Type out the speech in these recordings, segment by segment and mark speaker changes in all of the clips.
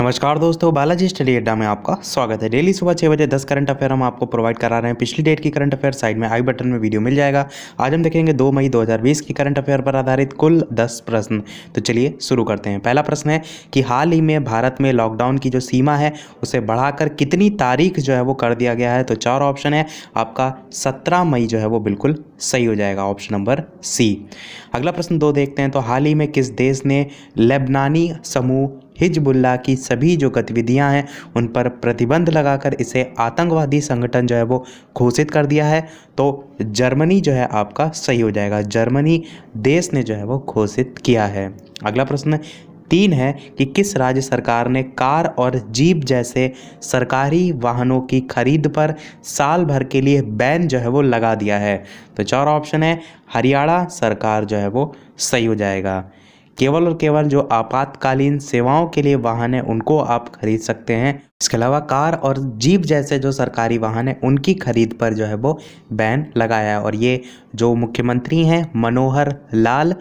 Speaker 1: नमस्कार दोस्तों बालाजी स्टडी अड्डा में आपका स्वागत है डेली सुबह छः बजे दस करंट अफेयर हम आपको प्रोवाइड करा रहे हैं पिछली डेट की करंट अफेयर साइड में आई बटन में वीडियो मिल जाएगा आज हम देखेंगे दो मई 2020 की करंट अफेयर पर आधारित कुल दस प्रश्न तो चलिए शुरू करते हैं पहला प्रश्न है कि हाल ही में भारत में लॉकडाउन की जो सीमा है उसे बढ़ाकर कितनी तारीख जो है वो कर दिया गया है तो चार ऑप्शन है आपका सत्रह मई जो है वो बिल्कुल सही हो जाएगा ऑप्शन नंबर सी अगला प्रश्न दो देखते हैं तो हाल ही में किस देश ने लेबनानी समूह हिजबुल्ला की सभी जो गतिविधियां हैं उन पर प्रतिबंध लगाकर इसे आतंकवादी संगठन जो है वो घोषित कर दिया है तो जर्मनी जो है आपका सही हो जाएगा जर्मनी देश ने जो है वो घोषित किया है अगला प्रश्न तीन है कि किस राज्य सरकार ने कार और जीप जैसे सरकारी वाहनों की खरीद पर साल भर के लिए बैन जो है वो लगा दिया है तो चार ऑप्शन है हरियाणा सरकार जो है वो सही हो जाएगा केवल और केवल जो आपातकालीन सेवाओं के लिए वाहन है उनको आप खरीद सकते हैं इसके अलावा कार और जीप जैसे जो सरकारी वाहन है उनकी खरीद पर जो है वो बैन लगाया है और ये जो मुख्यमंत्री हैं मनोहर लाल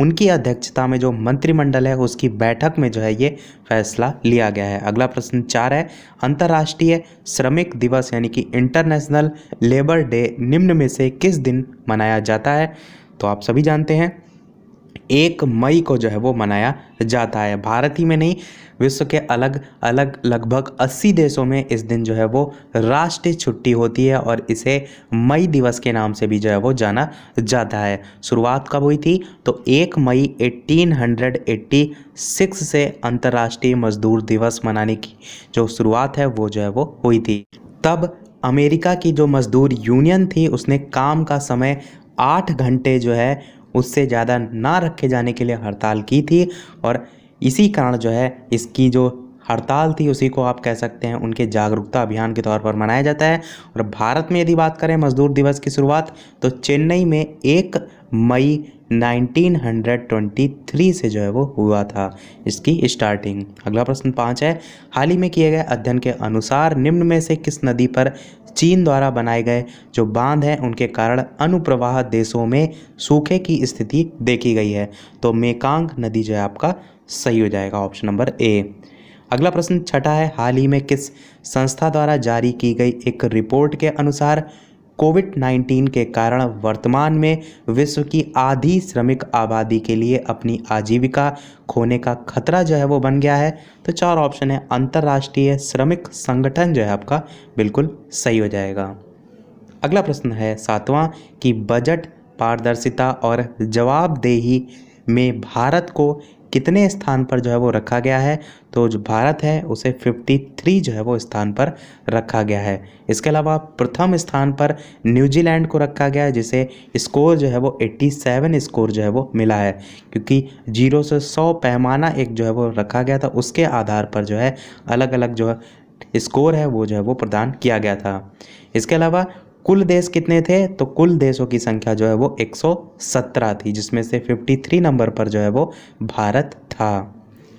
Speaker 1: उनकी अध्यक्षता में जो मंत्रिमंडल है उसकी बैठक में जो है ये फैसला लिया गया है अगला प्रश्न चार है अंतर्राष्ट्रीय श्रमिक दिवस यानी कि इंटरनेशनल लेबर डे निम्न में से किस दिन मनाया जाता है तो आप सभी जानते हैं एक मई को जो है वो मनाया जाता है भारत ही में नहीं विश्व के अलग अलग लगभग 80 देशों में इस दिन जो है वो राष्ट्रीय छुट्टी होती है और इसे मई दिवस के नाम से भी जो है वो जाना जाता है शुरुआत कब हुई थी तो एक मई 1886 से अंतर्राष्ट्रीय मजदूर दिवस मनाने की जो शुरुआत है वो जो है वो हुई थी तब अमेरिका की जो मजदूर यूनियन थी उसने काम का समय आठ घंटे जो है उससे ज़्यादा ना रखे जाने के लिए हड़ताल की थी और इसी कारण जो है इसकी जो हड़ताल थी उसी को आप कह सकते हैं उनके जागरूकता अभियान के तौर पर मनाया जाता है और भारत में यदि बात करें मजदूर दिवस की शुरुआत तो चेन्नई में एक मई 1923 से जो है वो हुआ था इसकी स्टार्टिंग अगला प्रश्न पाँच है हाल ही में किए गए अध्ययन के अनुसार निम्न में से किस नदी पर चीन द्वारा बनाए गए जो बांध हैं उनके कारण अनुप्रवाह देशों में सूखे की स्थिति देखी गई है तो मेकांग नदी जो है आपका सही हो जाएगा ऑप्शन नंबर ए अगला प्रश्न छठा है हाल ही में किस संस्था द्वारा जारी की गई एक रिपोर्ट के अनुसार कोविड 19 के कारण वर्तमान में विश्व की आधी श्रमिक आबादी के लिए अपनी आजीविका खोने का खतरा जो है वो बन गया है तो चार ऑप्शन है अंतर्राष्ट्रीय श्रमिक संगठन जो है आपका बिल्कुल सही हो जाएगा अगला प्रश्न है सातवां कि बजट पारदर्शिता और जवाबदेही में भारत को कितने स्थान पर जो है वो रखा गया है तो जो भारत है उसे 53 जो है वो स्थान पर रखा गया है इसके अलावा प्रथम स्थान पर न्यूजीलैंड को रखा गया है जिसे स्कोर जो है वो 87 स्कोर जो है वो मिला है क्योंकि जीरो से सौ पैमाना एक जो है वो रखा गया था उसके आधार पर जो है अलग अलग जो है स्कोर है वो जो है वो प्रदान किया गया था इसके अलावा कुल देश कितने थे तो कुल देशों की संख्या जो है वो 117 थी जिसमें से 53 नंबर पर जो है वो भारत था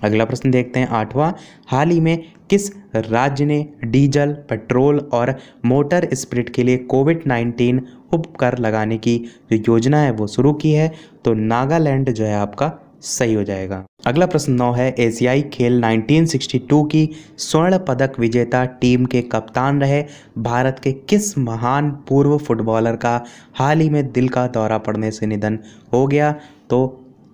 Speaker 1: अगला प्रश्न देखते हैं आठवां हाल ही में किस राज्य ने डीजल पेट्रोल और मोटर स्प्रिट के लिए कोविड 19 उपकर लगाने की जो योजना है वो शुरू की है तो नागालैंड जो है आपका सही हो जाएगा अगला प्रश्न नौ है एशियाई खेल 1962 की स्वर्ण पदक विजेता टीम के कप्तान रहे भारत के किस महान पूर्व फुटबॉलर का हाल ही में दिल का दौरा पड़ने से निधन हो गया तो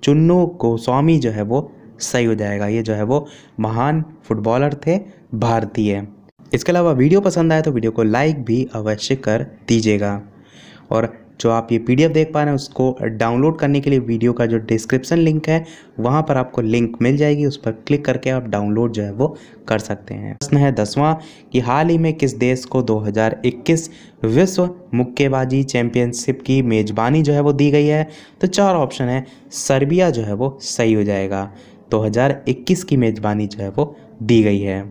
Speaker 1: चुन्नू गोस्वामी जो है वो सही हो जाएगा ये जो है वो महान फुटबॉलर थे भारतीय इसके अलावा वीडियो पसंद आए तो वीडियो को लाइक भी अवश्य कर दीजिएगा और जो आप ये पीडीएफ देख पा रहे हैं उसको डाउनलोड करने के लिए वीडियो का जो डिस्क्रिप्शन लिंक है वहाँ पर आपको लिंक मिल जाएगी उस पर क्लिक करके आप डाउनलोड जो है वो कर सकते हैं प्रश्न है दसवां कि हाल ही में किस देश को 2021 विश्व मुक्केबाजी चैंपियनशिप की मेज़बानी जो है वो दी गई है तो चार ऑप्शन है सर्बिया जो है वो सही हो जाएगा 2021 की मेज़बानी जो है वो दी गई है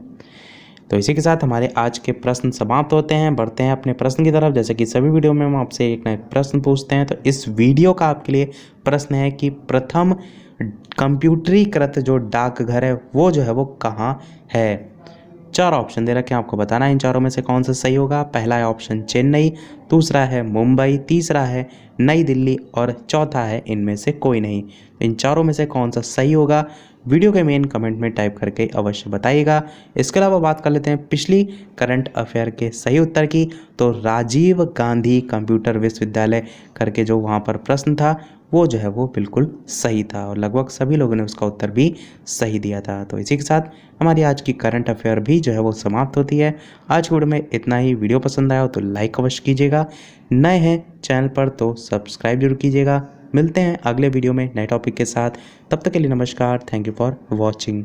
Speaker 1: तो इसी के साथ हमारे आज के प्रश्न समाप्त होते हैं बढ़ते हैं अपने प्रश्न की तरफ जैसे कि सभी वीडियो में हम आपसे एक नए प्रश्न पूछते हैं तो इस वीडियो का आपके लिए प्रश्न है कि प्रथम कंप्यूटरीकृत जो डाकघर है वो जो है वो कहाँ है चार ऑप्शन दे रखे हैं आपको बताना है इन चारों में से कौन सा सही होगा पहला है ऑप्शन चेन्नई दूसरा है मुंबई तीसरा है नई दिल्ली और चौथा है इनमें से कोई नहीं तो इन चारों में से कौन सा सही होगा वीडियो के मेन कमेंट में टाइप करके अवश्य बताइएगा इसके अलावा बात कर लेते हैं पिछली करंट अफेयर के सही उत्तर की तो राजीव गांधी कंप्यूटर विश्वविद्यालय करके जो वहाँ पर प्रश्न था वो जो है वो बिल्कुल सही था और लगभग सभी लोगों ने उसका उत्तर भी सही दिया था तो इसी के साथ हमारी आज की करंट अफेयर भी जो है वो समाप्त होती है आज की वीडियो में इतना ही वीडियो पसंद आया हो तो लाइक अवश्य कीजिएगा नए हैं चैनल पर तो सब्सक्राइब जरूर कीजिएगा मिलते हैं अगले वीडियो में नए टॉपिक के साथ तब तक के लिए नमस्कार थैंक यू फॉर वॉचिंग